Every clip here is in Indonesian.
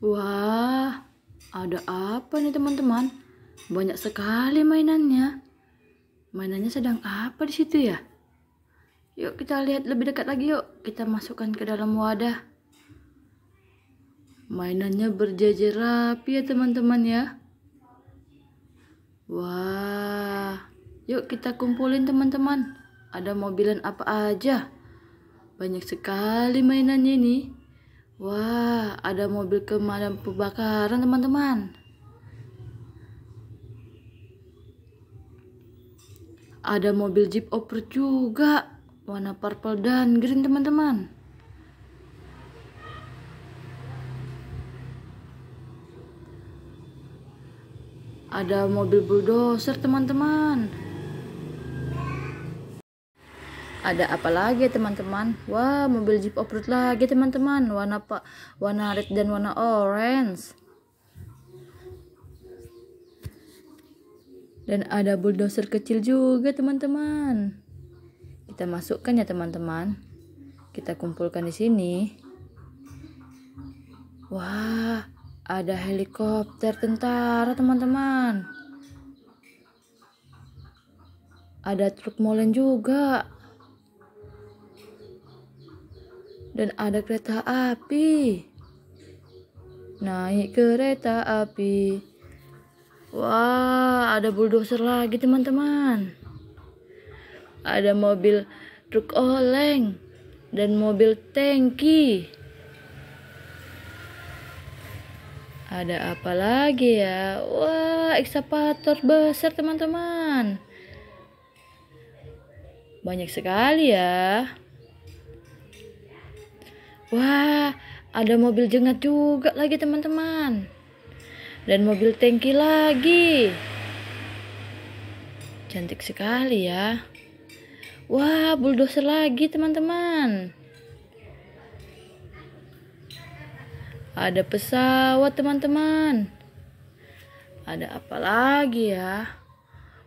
Wah, ada apa nih teman-teman? Banyak sekali mainannya. Mainannya sedang apa di situ ya? Yuk kita lihat lebih dekat lagi yuk. Kita masukkan ke dalam wadah. Mainannya berjajar rapi ya teman-teman ya. Wah, yuk kita kumpulin teman-teman. Ada mobilan apa aja? Banyak sekali mainannya nih. Wah, ada mobil kemadam kebakaran, teman-teman. Ada mobil Jeep Oper juga, warna purple dan green, teman-teman. Ada mobil bulldozer, teman-teman ada apa lagi teman-teman wah mobil jeep off-road lagi teman-teman warna pak warna red dan warna orange dan ada bulldozer kecil juga teman-teman kita masukkan ya teman-teman kita kumpulkan di sini wah ada helikopter tentara teman-teman ada truk molen juga dan ada kereta api. Naik kereta api. Wah, ada bulldozer lagi teman-teman. Ada mobil truk oleng dan mobil tangki. Ada apa lagi ya? Wah, ekskavator besar teman-teman. Banyak sekali ya. Wah, ada mobil jengat juga lagi teman-teman. Dan mobil tangki lagi. Cantik sekali ya. Wah, bulldozer lagi teman-teman. Ada pesawat teman-teman. Ada apa lagi ya?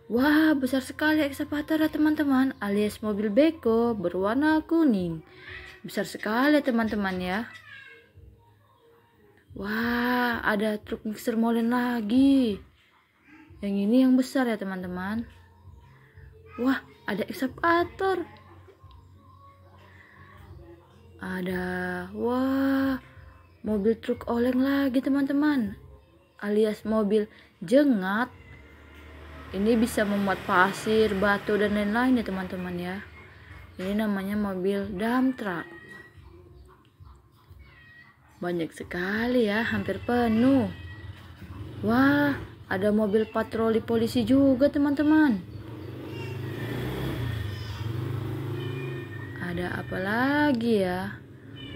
Wah, besar sekali ekskavator teman-teman alias mobil beko berwarna kuning besar sekali teman-teman ya wah ada truk mixer molen lagi yang ini yang besar ya teman-teman wah ada ekskavator ada wah mobil truk oleng lagi teman-teman alias mobil jengat ini bisa memuat pasir, batu dan lain-lain ya teman-teman ya ini namanya mobil dump truck. Banyak sekali ya, hampir penuh. Wah, ada mobil patroli polisi juga teman-teman. Ada apa lagi ya?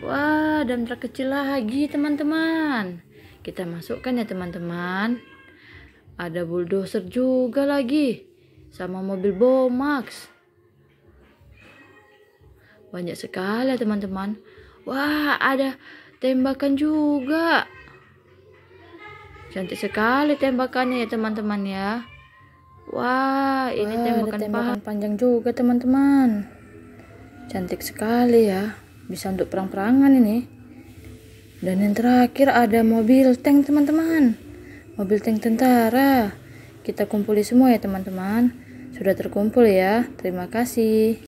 Wah, dump truck kecil lagi teman-teman. Kita masukkan ya teman-teman. Ada bulldozer juga lagi. Sama mobil Bomax. Banyak sekali teman-teman. Wah, ada tembakan juga. Cantik sekali tembakannya ya teman-teman ya. Wah, ini Wah, tembakan, tembakan panjang juga teman-teman. Cantik sekali ya. Bisa untuk perang-perangan ini. Dan yang terakhir ada mobil tank teman-teman. Mobil tank tentara. Kita kumpuli semua ya teman-teman. Sudah terkumpul ya. Terima kasih.